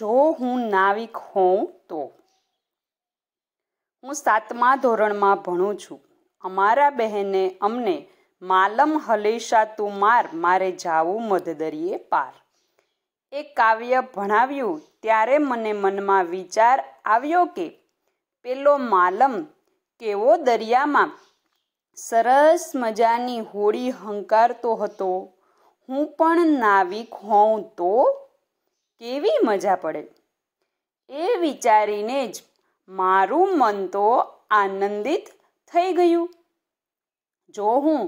જો હું નાવિક હોઉં તો હું સાતમા ધોરણમાં ભણું છું અમારા બહેને અમને માલમ હલેશા તું માર મારે જાવું મધદરીએ પાર એ કાવ્ય ભણાવ્યું ત્યારે મને મનમાં વિચાર આવ્યો કે પેલો માલમ કેવો દરિયામાં સરસ મજાની હોડી હંકારતો હતો હું પણ નાવિક હોઉં તો કેવી મજા પડે એ વિચારીને જ મારું મન તો આનંદિત થઈ ગયું જો હું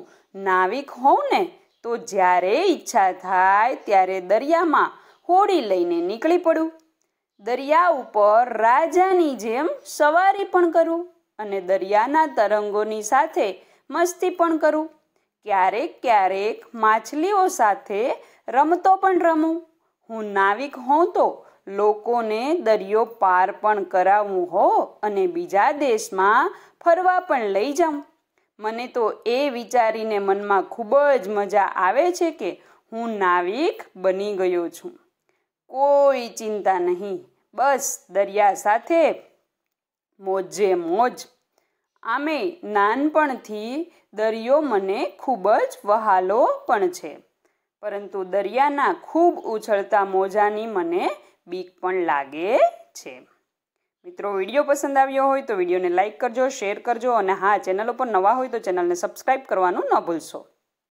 નાવિક હોઉં ને તો જ્યારે ઈચ્છા થાય ત્યારે દરિયામાં હોડી લઈને નીકળી પડું દરિયા ઉપર રાજાની જેમ સવારી પણ કરું અને દરિયાના તરંગોની સાથે મસ્તી પણ કરું ક્યારેક ક્યારેક માછલીઓ સાથે રમતો પણ રમું હું નાવિક હોઉં તો લોકોને દરિયો પાર પણ કરાવવું હો અને બીજા દેશમાં ફરવા પણ લઈ જાઉં મને તો એ વિચારીને મનમાં ખૂબ જ મજા આવે છે કે હું નાવિક બની ગયો છું કોઈ ચિંતા નહીં બસ દરિયા સાથે મોજે મોજ આમે નાનપણથી દરિયો મને ખૂબ જ વહાલો પણ છે પરંતુ દરિયાના ખૂબ ઉછળતા મોજાની મને બીક પણ લાગે છે મિત્રો વિડીયો પસંદ આવ્યો હોય તો વિડીયોને લાઇક કરજો શેર કરજો અને હા ચેનલ ઉપર નવા હોય તો ચેનલને સબસ્ક્રાઈબ કરવાનું ન ભૂલશો